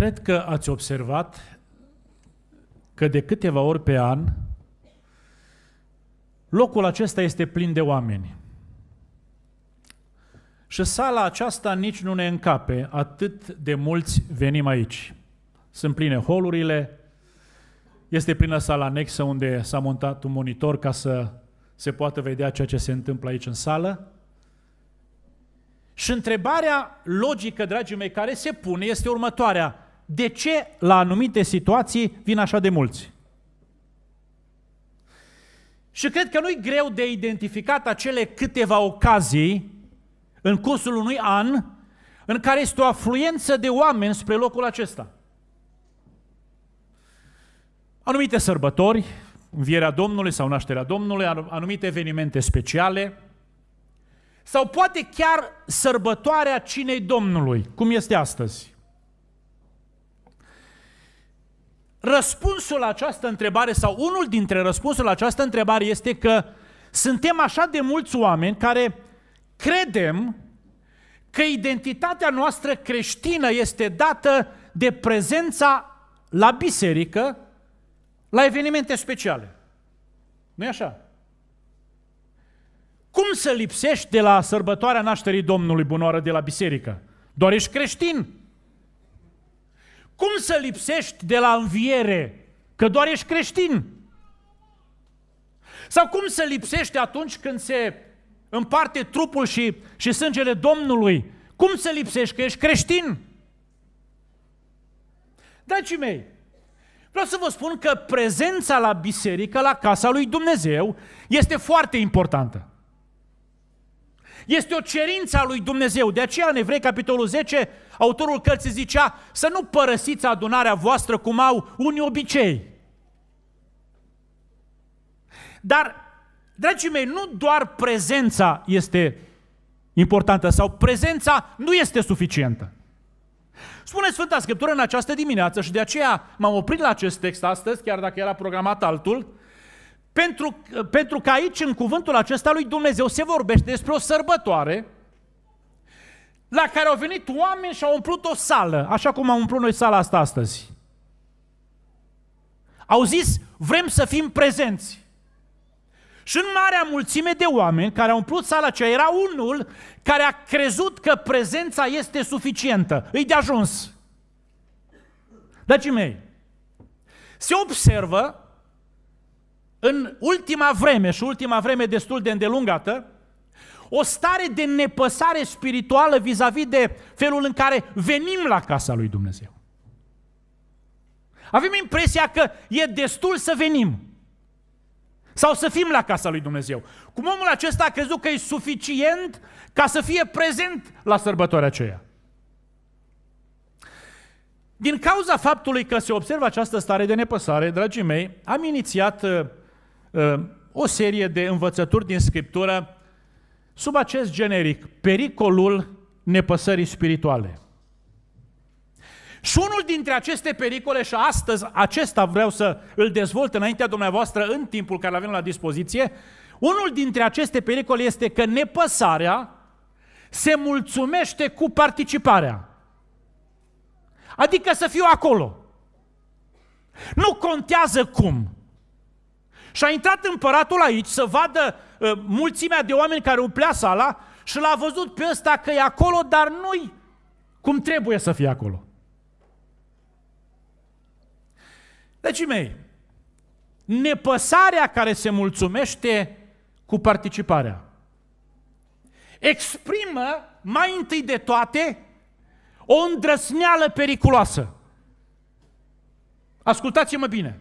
Cred că ați observat că de câteva ori pe an locul acesta este plin de oameni. Și sala aceasta nici nu ne încape, atât de mulți venim aici. Sunt pline holurile, este plină sala anexă unde s-a montat un monitor ca să se poată vedea ceea ce se întâmplă aici în sală. Și întrebarea logică, dragii mei, care se pune este următoarea de ce la anumite situații vin așa de mulți. Și cred că nu-i greu de identificat acele câteva ocazii în cursul unui an în care este o afluență de oameni spre locul acesta. Anumite sărbători, învierea Domnului sau nașterea Domnului, anumite evenimente speciale, sau poate chiar sărbătoarea cinei Domnului, cum este astăzi. Răspunsul la această întrebare sau unul dintre răspunsul la această întrebare este că suntem așa de mulți oameni care credem că identitatea noastră creștină este dată de prezența la biserică, la evenimente speciale. nu e așa? Cum să lipsești de la sărbătoarea nașterii Domnului Bunoară de la biserică? Doar ești creștin, cum să lipsești de la înviere? Că doar ești creștin. Sau cum să lipsești atunci când se împarte trupul și, și sângele Domnului? Cum să lipsești că ești creștin? Dragii mei, vreau să vă spun că prezența la biserică, la casa lui Dumnezeu, este foarte importantă. Este o cerință a lui Dumnezeu. De aceea, în Evrei, capitolul 10, autorul cărții zicea să nu părăsiți adunarea voastră cum au unii obicei. Dar, dragii mei, nu doar prezența este importantă sau prezența nu este suficientă. Spune Sfânta Scriptură în această dimineață și de aceea m-am oprit la acest text astăzi, chiar dacă era programat altul, pentru, pentru că aici, în cuvântul acesta lui Dumnezeu, se vorbește despre o sărbătoare la care au venit oameni și au umplut o sală, așa cum am umplut noi sala asta astăzi. Au zis, vrem să fim prezenți. Și în marea mulțime de oameni care au umplut sala aceea, era unul care a crezut că prezența este suficientă. Îi de ajuns. Dragii mei, se observă în ultima vreme și ultima vreme destul de îndelungată, o stare de nepăsare spirituală vis-a-vis de felul în care venim la casa lui Dumnezeu. Avem impresia că e destul să venim sau să fim la casa lui Dumnezeu. Cum omul acesta a crezut că e suficient ca să fie prezent la sărbătoarea aceea. Din cauza faptului că se observă această stare de nepăsare, dragii mei, am inițiat uh, Ă, o serie de învățături din Scriptură sub acest generic, pericolul nepăsării spirituale. Și unul dintre aceste pericole și astăzi acesta vreau să îl dezvolt înaintea dumneavoastră în timpul care avem la dispoziție, unul dintre aceste pericole este că nepăsarea se mulțumește cu participarea. Adică să fiu acolo. Nu contează cum. Și a intrat împăratul aici să vadă uh, mulțimea de oameni care umplea sala și l-a văzut pe ăsta că e acolo, dar nu cum trebuie să fie acolo. Deci, mei, nepăsarea care se mulțumește cu participarea exprimă mai întâi de toate o îndrăsneală periculoasă. Ascultați-mă bine.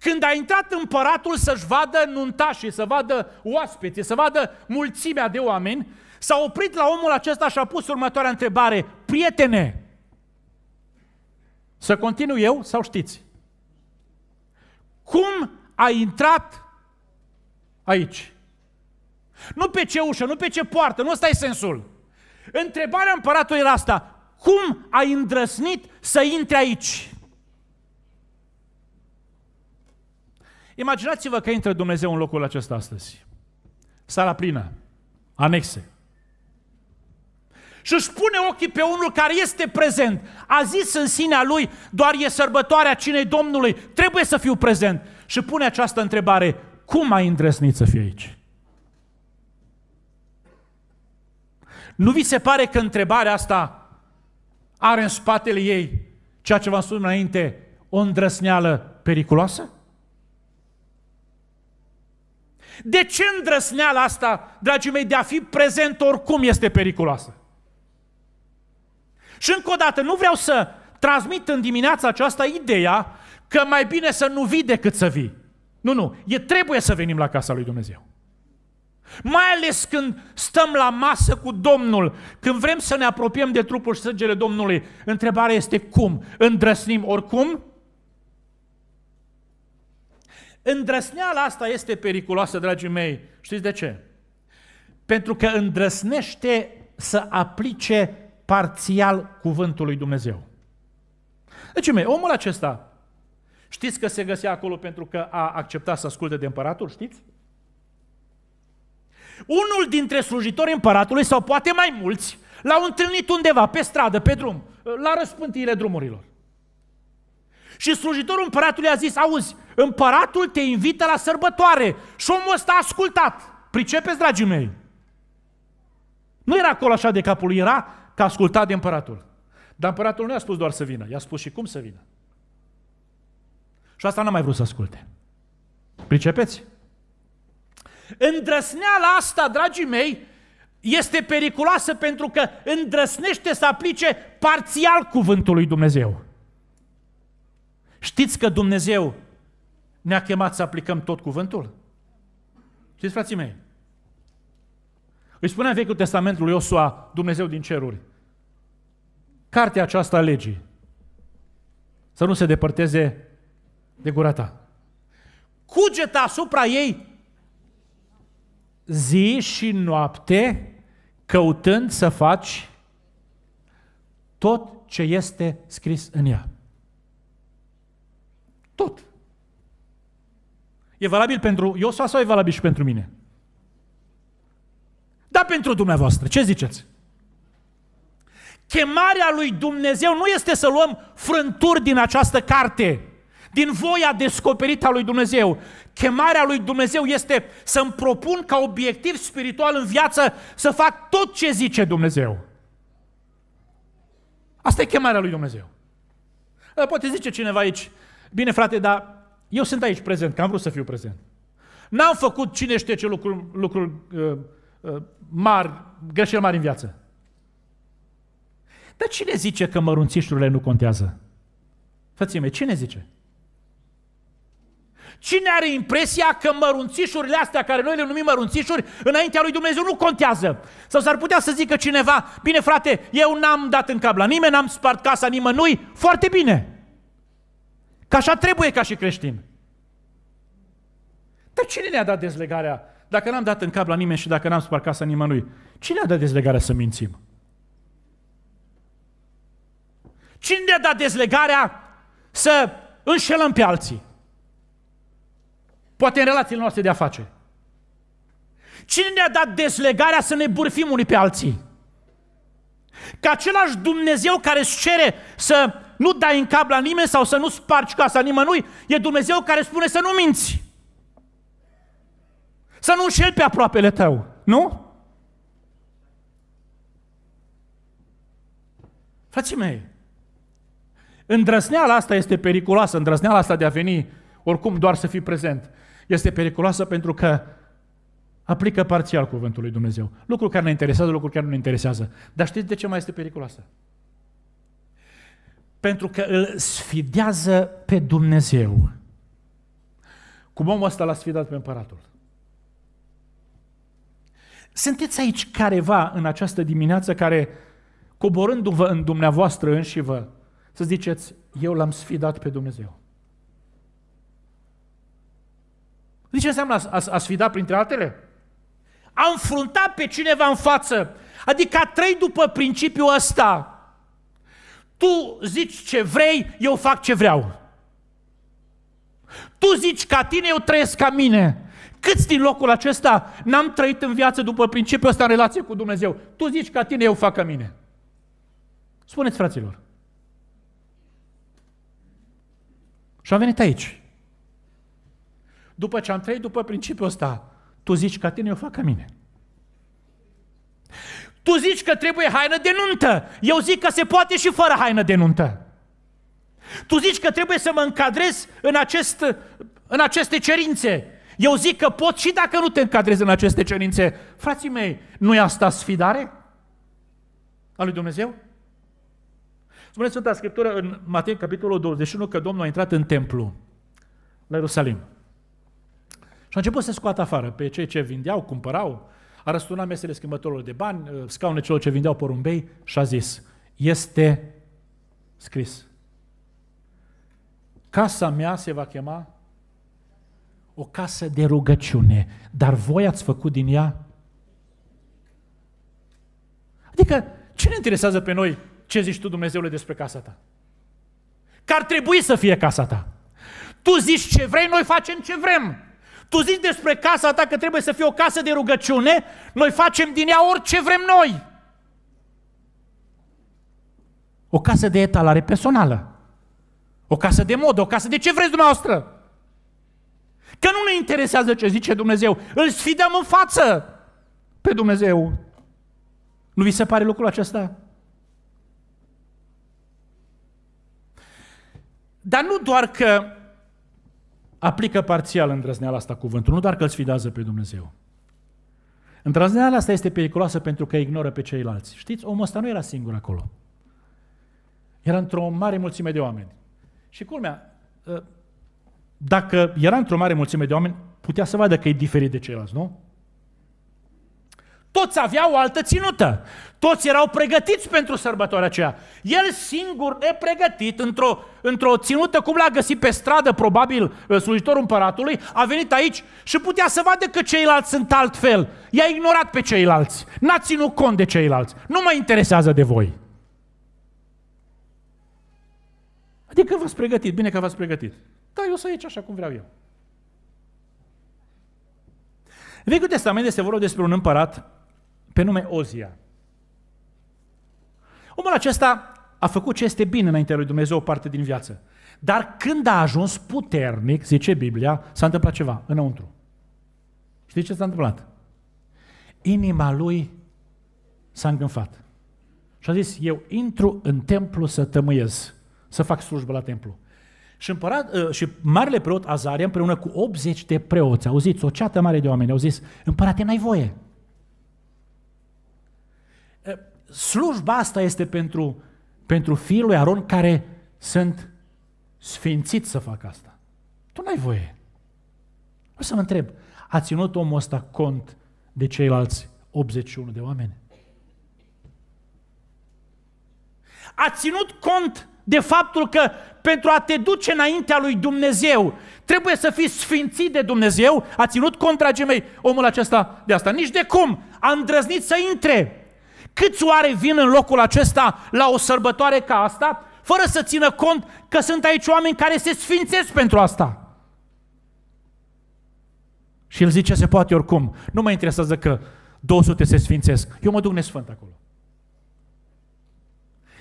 Când a intrat împăratul să-și vadă nuntașii, să vadă oaspeții, să vadă mulțimea de oameni, s-a oprit la omul acesta și a pus următoarea întrebare. Prietene, să continu eu sau știți? Cum a intrat aici? Nu pe ce ușă, nu pe ce poartă, nu ăsta e sensul. Întrebarea împăratului era asta. Cum ai îndrăsnit să intre aici? Imaginați-vă că intră Dumnezeu în locul acesta astăzi. Sala plină, anexe. Și își pune ochii pe unul care este prezent. A zis în sinea lui, doar e sărbătoarea cinei Domnului, trebuie să fiu prezent. Și pune această întrebare, cum ai îndrăznit să fii aici? Nu vi se pare că întrebarea asta are în spatele ei ceea ce v-am spus înainte, o îndrăsneală periculoasă? De ce îndrăsneala asta, dragii mei, de a fi prezent oricum este periculoasă? Și încă o dată, nu vreau să transmit în dimineața aceasta ideea că mai bine să nu vii decât să vii. Nu, nu, e trebuie să venim la casa lui Dumnezeu. Mai ales când stăm la masă cu Domnul, când vrem să ne apropiem de trupul și sângele Domnului, întrebarea este cum? Îndrăsnim oricum? Îndrăsneala asta este periculoasă, dragii mei. Știți de ce? Pentru că îndrăsnește să aplice parțial cuvântul lui Dumnezeu. Deci, mei, omul acesta, știți că se găsea acolo pentru că a acceptat să asculte de împăratul, știți? Unul dintre slujitorii împăratului, sau poate mai mulți, l-au întâlnit undeva, pe stradă, pe drum, la răspântiile drumurilor. Și slujitorul împăratului a zis, auzi, împăratul te invită la sărbătoare. Și omul ăsta a ascultat. Pricepeți, dragii mei? Nu era acolo așa de capul lui, era că asculta de împăratul. Dar împăratul nu i-a spus doar să vină, i-a spus și cum să vină. Și asta n-a mai vrut să asculte. Pricepeți? Îndrăsneala asta, dragii mei, este periculoasă pentru că îndrăsnește să aplice parțial cuvântul lui Dumnezeu. Știți că Dumnezeu ne-a chemat să aplicăm tot cuvântul? Știți, frații mei? Îi spunea Vechiul Testament lui Iosua, Dumnezeu din ceruri, cartea aceasta a legii, să nu se depărteze de gura ta. Cugeta asupra ei zi și noapte căutând să faci tot ce este scris în ea. Tot. E valabil pentru Iosua sau e valabil și pentru mine? Da, pentru dumneavoastră. Ce ziceți? Chemarea lui Dumnezeu nu este să luăm frânturi din această carte, din voia descoperită a lui Dumnezeu. Chemarea lui Dumnezeu este să-mi propun ca obiectiv spiritual în viață să fac tot ce zice Dumnezeu. Asta e chemarea lui Dumnezeu. Poate zice cineva aici, Bine frate, dar eu sunt aici prezent, că am vrut să fiu prezent. N-am făcut cine știe ce lucruri, lucruri uh, uh, mari, greșeli mari în viață. Dar cine zice că mărunțișurile nu contează? Fățime, cine zice? Cine are impresia că mărunțișurile astea, care noi le numim mărunțișuri, înaintea lui Dumnezeu nu contează? Sau s-ar putea să zică cineva, bine frate, eu n-am dat în cap la nimeni, n-am spart casa nimănui, foarte bine. Că așa trebuie ca și creștin. Dar cine ne-a dat dezlegarea? Dacă n-am dat în cap la nimeni și dacă n-am spart casa nimănui, cine a dat dezlegarea să mințim? Cine ne-a dat dezlegarea să înșelăm pe alții? Poate în relațiile noastre de afaceri. Cine ne-a dat dezlegarea să ne burfim unii pe alții? Că același Dumnezeu care îți cere să nu dai în cap la nimeni sau să nu spargi casa nimănui, e Dumnezeu care spune să nu minți. Să nu înșeli pe aproapele tău, nu? Frații mei, îndrăzneala asta este periculoasă, îndrăzneala asta de a veni oricum doar să fii prezent. Este periculoasă pentru că aplică parțial cuvântul lui Dumnezeu. Lucruri care ne interesează, lucruri care nu ne interesează. Dar știți de ce mai este periculoasă? Pentru că îl sfidează pe Dumnezeu. Cum omul ăsta l-a sfidat pe împăratul. Sunteți aici careva în această dimineață care, coborându-vă în dumneavoastră înși vă, să ziceți, eu l-am sfidat pe Dumnezeu. Zice înseamnă a, a sfida printre altele? A înfruntat pe cineva în față. Adică a trăit după principiul ăsta. Tu zici ce vrei, eu fac ce vreau. Tu zici ca tine, eu trăiesc ca mine. Câți din locul acesta n-am trăit în viață după principiul ăsta în relație cu Dumnezeu? Tu zici ca tine, eu fac ca mine. Spuneți, fraților. Și am venit aici. După ce am trăit după principiul ăsta, tu zici ca tine, eu fac ca mine. Tu zici că trebuie haină de nuntă. Eu zic că se poate și fără haină de nuntă. Tu zici că trebuie să mă încadrez în, acest, în aceste cerințe. Eu zic că pot și dacă nu te încadrezi în aceste cerințe. Frații mei, nu e asta sfidare? A lui Dumnezeu? Spune Sfânta Scriptură în Matei, capitolul 21, că Domnul a intrat în templu la Ierusalim. Și a început să scoată afară pe cei ce vindeau, cumpărau, a răsturnat mesele schimbătorilor de bani, uh, scaune celor ce vindeau porumbei și a zis, este scris. Casa mea se va chema o casă de rugăciune, dar voi ați făcut din ea? Adică, ce ne interesează pe noi ce zici tu, Dumnezeule, despre casa ta? Că ar trebui să fie casa ta. Tu zici ce vrei, noi facem ce vrem. Tu zici despre casa ta că trebuie să fie o casă de rugăciune, noi facem din ea orice vrem noi. O casă de etalare personală. O casă de modă, o casă de ce vreți dumneavoastră. Că nu ne interesează ce zice Dumnezeu. Îl sfidăm în față pe Dumnezeu. Nu vi se pare lucrul acesta? Dar nu doar că aplică parțial îndrăzneala asta cuvântul, nu doar că îl sfidează pe Dumnezeu. Îndrăzneala asta este periculoasă pentru că ignoră pe ceilalți. Știți, omul ăsta nu era singur acolo. Era într-o mare mulțime de oameni. Și culmea, ă, dacă era într-o mare mulțime de oameni, putea să vadă că e diferit de ceilalți, nu? Toți aveau o altă ținută. Toți erau pregătiți pentru sărbătoarea aceea. El singur e pregătit într-o, într-o ținută, cum l-a găsit pe stradă, probabil uh, slujitorul împăratului, a venit aici și putea să vadă că ceilalți sunt altfel. I-a ignorat pe ceilalți. N-a ținut cont de ceilalți. Nu mă interesează de voi. Adică v-ați pregătit, bine că v-ați pregătit. Da, eu să aici așa cum vreau eu. Vechiul Testament este vorba despre un împărat pe nume Ozia. Omul acesta a făcut ce este bine înaintea lui Dumnezeu o parte din viață. Dar când a ajuns puternic, zice Biblia, s-a întâmplat ceva înăuntru. Știți ce s-a întâmplat? Inima lui s-a îngânfat. Și a zis, eu intru în templu să tămâiez, să fac slujbă la templu. Și, împărat, uh, și marele preot Azaria împreună cu 80 de preoți, auziți, o ceată mare de oameni, au zis, împărate, n-ai voie. Slujba asta este pentru, pentru fiul lui Aron care sunt sfințit să fac asta. Tu n-ai voie. O să mă întreb, a ținut omul ăsta cont de ceilalți 81 de oameni? A ținut cont de faptul că pentru a te duce înaintea lui Dumnezeu trebuie să fii sfințit de Dumnezeu, a ținut cont, dragii mei, omul acesta de asta. Nici de cum a îndrăznit să intre Câți oare vin în locul acesta la o sărbătoare ca asta, fără să țină cont că sunt aici oameni care se sfințesc pentru asta? Și el zice, se poate oricum. Nu mă interesează că 200 se sfințesc. Eu mă duc nesfânt acolo.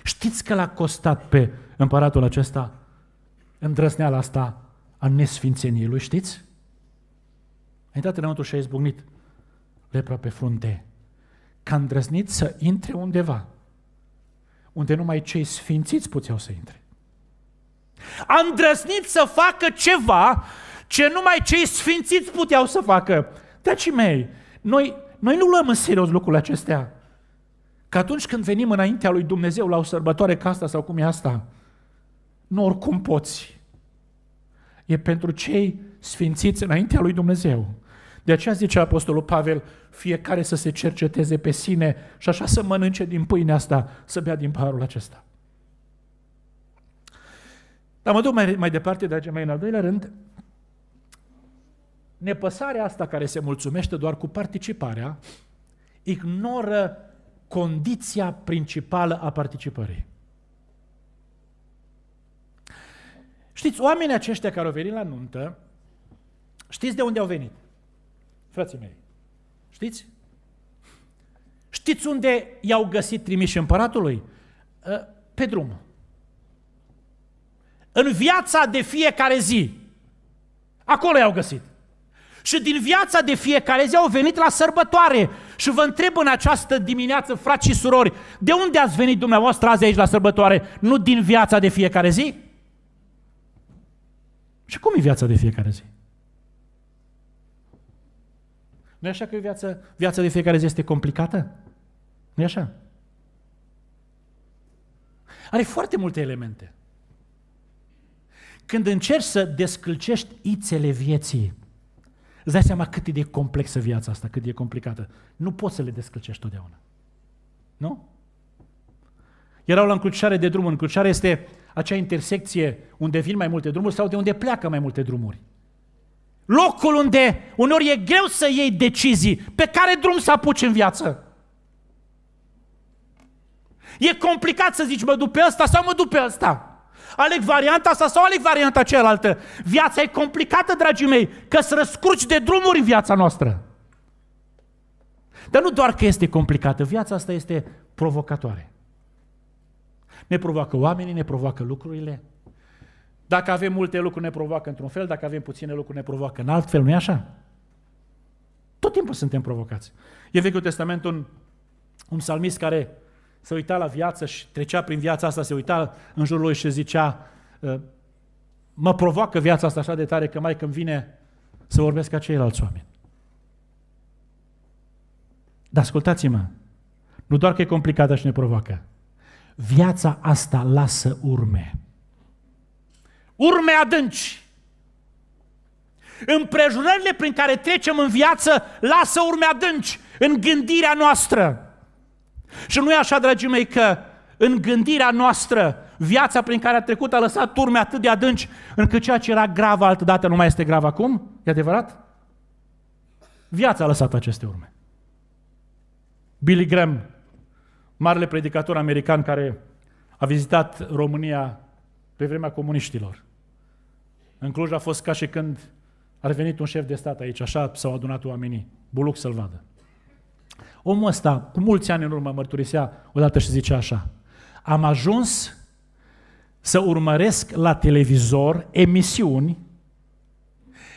Știți că l-a costat pe împăratul acesta îndrăzneala asta a nesfințeniei lui, știți? A intrat înăuntru și a izbucnit lepra pe frunte că a îndrăznit să intre undeva unde numai cei sfințiți puteau să intre. A îndrăznit să facă ceva ce numai cei sfințiți puteau să facă. Dragii mei, noi, noi nu luăm în serios lucrul acestea. Că atunci când venim înaintea lui Dumnezeu la o sărbătoare ca asta sau cum e asta, nu oricum poți. E pentru cei sfințiți înaintea lui Dumnezeu. De aceea zice Apostolul Pavel, fiecare să se cerceteze pe sine și așa să mănânce din pâinea asta, să bea din paharul acesta. Dar mă duc mai, mai departe, dragii mei, în al doilea rând, nepăsarea asta care se mulțumește doar cu participarea, ignoră condiția principală a participării. Știți, oamenii aceștia care au venit la nuntă, știți de unde au venit? frații mei. Știți? Știți unde i-au găsit trimiși împăratului? Ă, pe drum. În viața de fiecare zi. Acolo i-au găsit. Și din viața de fiecare zi au venit la sărbătoare. Și vă întreb în această dimineață, frați și surori, de unde ați venit dumneavoastră azi aici la sărbătoare? Nu din viața de fiecare zi? Și cum e viața de fiecare zi? nu e așa că viața, viața de fiecare zi este complicată? nu e așa? Are foarte multe elemente. Când încerci să descălcești ițele vieții, îți dai seama cât e de complexă viața asta, cât e complicată. Nu poți să le descălcești totdeauna. Nu? Erau la încrucișare de drum, Încrucișarea este acea intersecție unde vin mai multe drumuri sau de unde pleacă mai multe drumuri. Locul unde uneori e greu să iei decizii. Pe care drum să apuci în viață? E complicat să zici, mă duc pe ăsta sau mă duc pe ăsta. Aleg varianta asta sau aleg varianta cealaltă. Viața e complicată, dragii mei, că să răscurci de drumuri în viața noastră. Dar nu doar că este complicată, viața asta este provocatoare. Ne provoacă oamenii, ne provoacă lucrurile, dacă avem multe lucruri ne provoacă într-un fel, dacă avem puține lucruri ne provoacă în alt fel, nu-i așa? Tot timpul suntem provocați. E Vechiul Testament un, un salmist care se uita la viață și trecea prin viața asta, se uita în jurul lui și zicea ă, mă provoacă viața asta așa de tare că mai când vine să vorbesc ca ceilalți oameni. Dar ascultați-mă, nu doar că e complicată și ne provoacă, viața asta lasă urme urme adânci. Împrejurările prin care trecem în viață lasă urme adânci în gândirea noastră. Și nu e așa, dragii mei, că în gândirea noastră viața prin care a trecut a lăsat urme atât de adânci încât ceea ce era grav altădată nu mai este grav acum? E adevărat? Viața a lăsat aceste urme. Billy Graham, marele predicator american care a vizitat România pe vremea comuniștilor, în Cluj a fost ca și când ar venit un șef de stat aici, așa s-au adunat oamenii, buluc să-l vadă. Omul ăsta, cu mulți ani în urmă, mărturisea odată și zicea așa, am ajuns să urmăresc la televizor emisiuni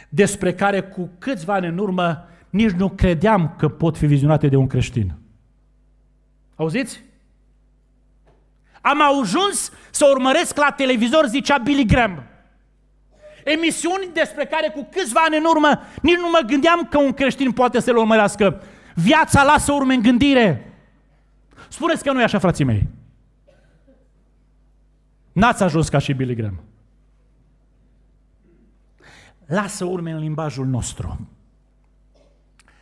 despre care cu câțiva ani în urmă nici nu credeam că pot fi vizionate de un creștin. Auziți? Am ajuns să urmăresc la televizor, zicea Billy Graham, Emisiuni despre care cu câțiva ani în urmă nici nu mă gândeam că un creștin poate să l urmărească. Viața lasă urme în gândire. Spuneți că nu e așa, frații mei. N-ați ajuns ca și Billy Graham. Lasă urme în limbajul nostru.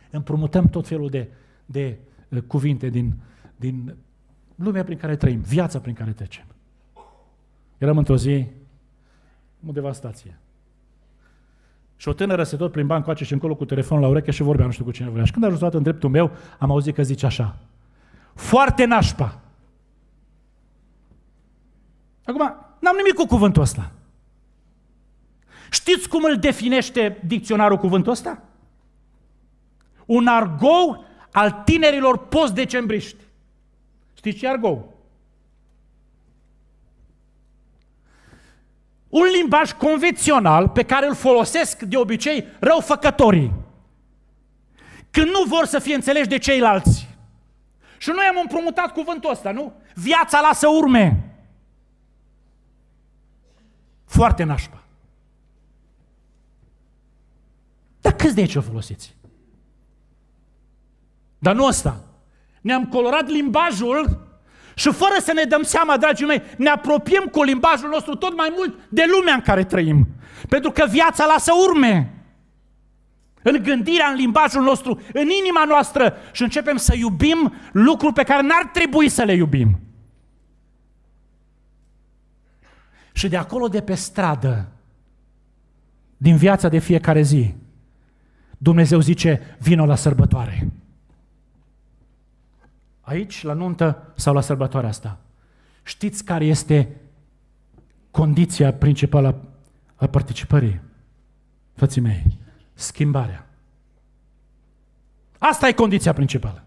Împrumutăm tot felul de, de uh, cuvinte din, din lumea prin care trăim, viața prin care trecem. Eram într-o zi, undeva stație. Și o tânără se tot plimba încoace și încolo cu telefonul la ureche și vorbea nu știu cu cine vrea. Și când a ajuns în dreptul meu, am auzit că zice așa. Foarte nașpa! Acum, n-am nimic cu cuvântul ăsta. Știți cum îl definește dicționarul cuvântul ăsta? Un argou al tinerilor post-decembriști. Știți ce argou? un limbaj convențional pe care îl folosesc de obicei răufăcătorii. Când nu vor să fie înțeleși de ceilalți. Și noi am împrumutat cuvântul ăsta, nu? Viața lasă urme. Foarte nașpa. Dar câți de aici o folosiți? Dar nu ăsta. Ne-am colorat limbajul și fără să ne dăm seama, dragii mei, ne apropiem cu limbajul nostru tot mai mult de lumea în care trăim. Pentru că viața lasă urme. În gândirea, în limbajul nostru, în inima noastră și începem să iubim lucruri pe care n-ar trebui să le iubim. Și de acolo, de pe stradă, din viața de fiecare zi, Dumnezeu zice, vino la sărbătoare aici, la nuntă sau la sărbătoarea asta. Știți care este condiția principală a participării? Frății mei, schimbarea. Asta e condiția principală.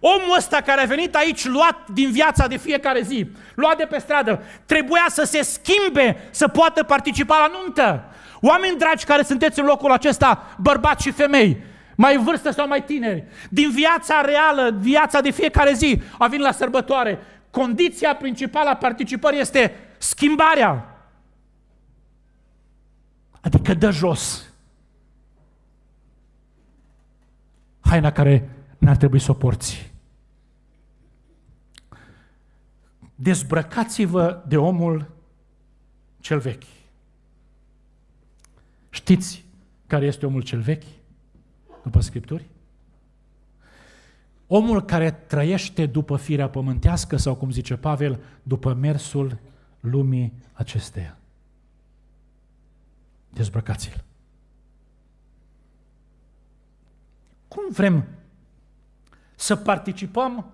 Omul ăsta care a venit aici luat din viața de fiecare zi, luat de pe stradă, trebuia să se schimbe, să poată participa la nuntă. Oameni dragi care sunteți în locul acesta, bărbați și femei, mai vârstă sau mai tineri, din viața reală, viața de fiecare zi, a venit la sărbătoare. Condiția principală a participării este schimbarea. Adică dă jos haina care n-ar trebui să o porți. Dezbrăcați-vă de omul cel vechi. Știți care este omul cel vechi? după Scripturi? Omul care trăiește după firea pământească sau, cum zice Pavel, după mersul lumii acesteia. Dezbrăcați-l. Cum vrem să participăm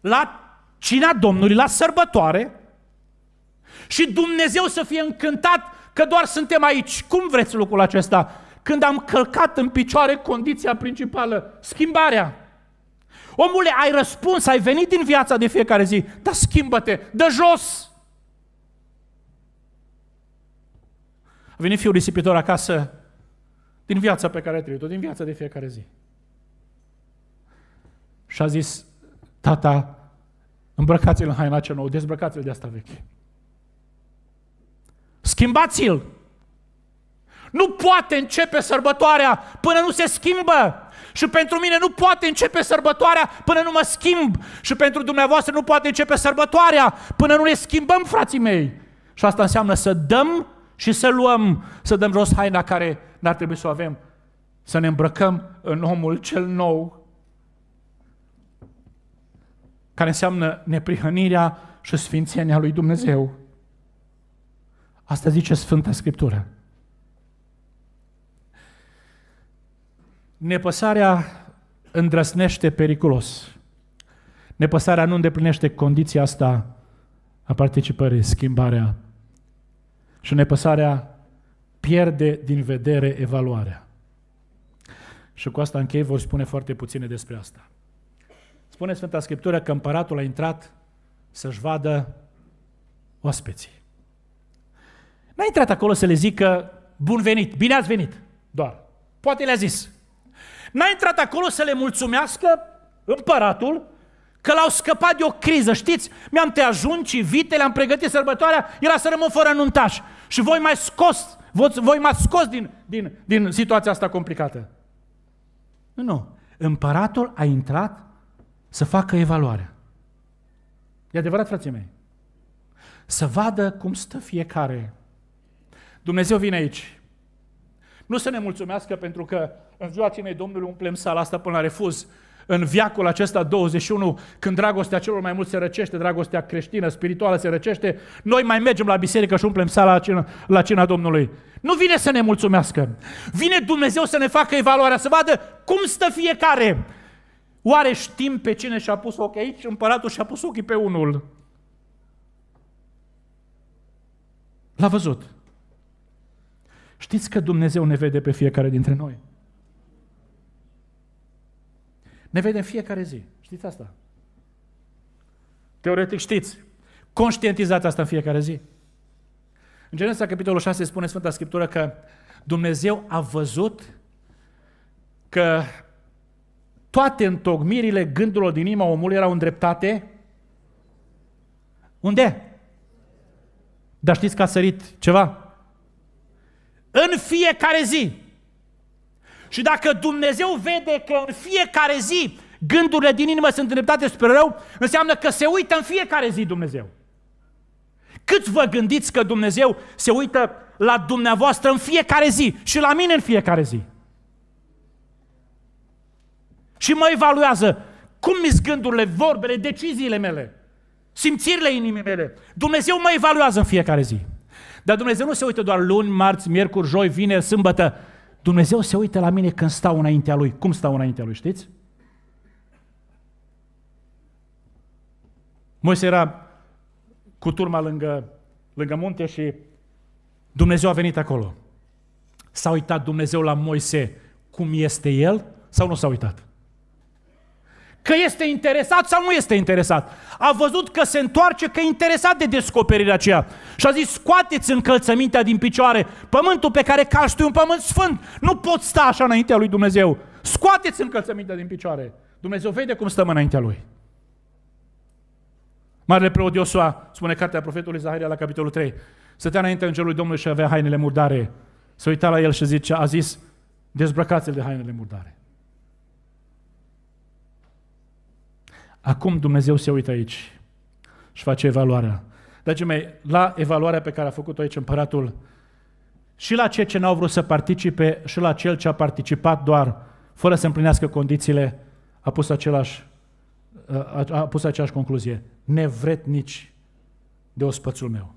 la cina Domnului, la sărbătoare și Dumnezeu să fie încântat că doar suntem aici? Cum vreți lucrul acesta? când am călcat în picioare condiția principală, schimbarea. Omule, ai răspuns, ai venit din viața de fiecare zi, dar schimbă-te, dă jos! A venit fiul risipitor acasă din viața pe care a trăit-o, din viața de fiecare zi. Și a zis, tata, îmbrăcați-l în haina cea nouă, dezbrăcați-l de asta veche. Schimbați-l! Nu poate începe sărbătoarea până nu se schimbă. Și pentru mine nu poate începe sărbătoarea până nu mă schimb. Și pentru dumneavoastră nu poate începe sărbătoarea până nu ne schimbăm, frații mei. Și asta înseamnă să dăm și să luăm, să dăm jos haina care n-ar trebui să o avem. Să ne îmbrăcăm în omul cel nou, care înseamnă neprihănirea și sfințenia lui Dumnezeu. Asta zice Sfânta Scriptură. Nepăsarea îndrăsnește periculos. Nepăsarea nu îndeplinește condiția asta a participării, schimbarea. Și nepăsarea pierde din vedere evaluarea. Și cu asta închei, vor spune foarte puține despre asta. Spune Sfânta Scriptură că împăratul a intrat să-și vadă oaspeții. N-a intrat acolo să le zică, bun venit, bine ați venit, doar. Poate le-a zis, N-a intrat acolo să le mulțumească împăratul că l-au scăpat de o criză. Știți, mi-am te juncii, vitele, am pregătit sărbătoarea, era să rămân fără nuntaș. Și voi mai scos, voi m-ați scos din, din, din situația asta complicată. Nu, nu. Împăratul a intrat să facă evaluarea. E adevărat, frații mei. Să vadă cum stă fiecare. Dumnezeu vine aici nu să ne mulțumească pentru că în ziua cinei Domnului umplem sala asta până la refuz. În viacul acesta 21, când dragostea celor mai mulți se răcește, dragostea creștină, spirituală se răcește, noi mai mergem la biserică și umplem sala la cina, la cina Domnului. Nu vine să ne mulțumească. Vine Dumnezeu să ne facă evaluarea, să vadă cum stă fiecare. Oare știm pe cine și-a pus ochii aici? Împăratul și-a pus ochii pe unul. L-a văzut. Știți că Dumnezeu ne vede pe fiecare dintre noi. Ne vede în fiecare zi. Știți asta? Teoretic știți. Conștientizați asta în fiecare zi. În Genesa, capitolul 6, spune Sfânta Scriptură că Dumnezeu a văzut că toate întocmirile gândurilor din inima omului erau îndreptate unde? Dar știți că a sărit ceva? În fiecare zi. Și dacă Dumnezeu vede că în fiecare zi gândurile din inimă sunt îndreptate spre rău, înseamnă că se uită în fiecare zi Dumnezeu. Cât vă gândiți că Dumnezeu se uită la dumneavoastră în fiecare zi și la mine în fiecare zi? Și mă evaluează cum mi gândurile, vorbele, deciziile mele, simțirile inimii mele. Dumnezeu mă evaluează în fiecare zi. Dar Dumnezeu nu se uită doar luni, marți, miercuri, joi, vineri, sâmbătă. Dumnezeu se uită la mine când stau înaintea Lui. Cum stau înaintea Lui, știți? Moise era cu turma lângă, lângă munte și Dumnezeu a venit acolo. S-a uitat Dumnezeu la Moise cum este el sau nu s-a uitat? Că este interesat sau nu este interesat. A văzut că se întoarce, că e interesat de descoperirea aceea. Și a zis, scoateți încălțămintea din picioare, pământul pe care calci tu un pământ sfânt. Nu poți sta așa înaintea lui Dumnezeu. Scoateți încălțămintea din picioare. Dumnezeu vede cum stăm înaintea lui. Marele preot Iosua, spune cartea profetului Zaharia la capitolul 3, stătea înainte îngerului Domnului și avea hainele murdare. Se uita la el și zice, a zis, dezbrăcați-l de hainele murdare. Acum Dumnezeu se uită aici și face evaluarea. Dragii mei, la evaluarea pe care a făcut-o aici împăratul, și la cei ce n-au vrut să participe, și la cel ce a participat doar, fără să împlinească condițiile, a pus, același, a pus aceeași concluzie. nici de ospățul meu.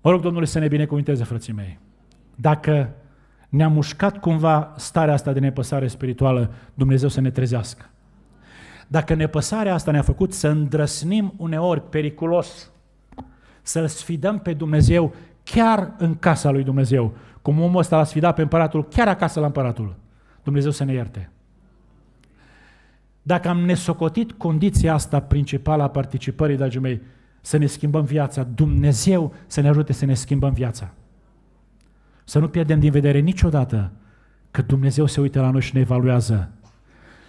Mă rog Domnului să ne binecuvinteze, frății mei. Dacă ne-a mușcat cumva starea asta de nepăsare spirituală, Dumnezeu să ne trezească. Dacă nepăsarea asta ne-a făcut să îndrăsnim uneori periculos, să-L sfidăm pe Dumnezeu chiar în casa lui Dumnezeu, cum omul ăsta l-a sfidat pe împăratul, chiar acasă la împăratul. Dumnezeu să ne ierte. Dacă am nesocotit condiția asta principală a participării, dragii mei, să ne schimbăm viața, Dumnezeu să ne ajute să ne schimbăm viața. Să nu pierdem din vedere niciodată că Dumnezeu se uită la noi și ne evaluează.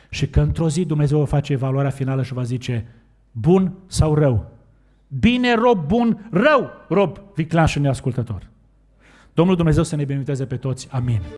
Și că într-o zi Dumnezeu va face evaluarea finală și va zice bun sau rău. Bine, rob bun, rău, rob viclan și neascultător. Domnul Dumnezeu să ne binecuvânteze pe toți. Amin.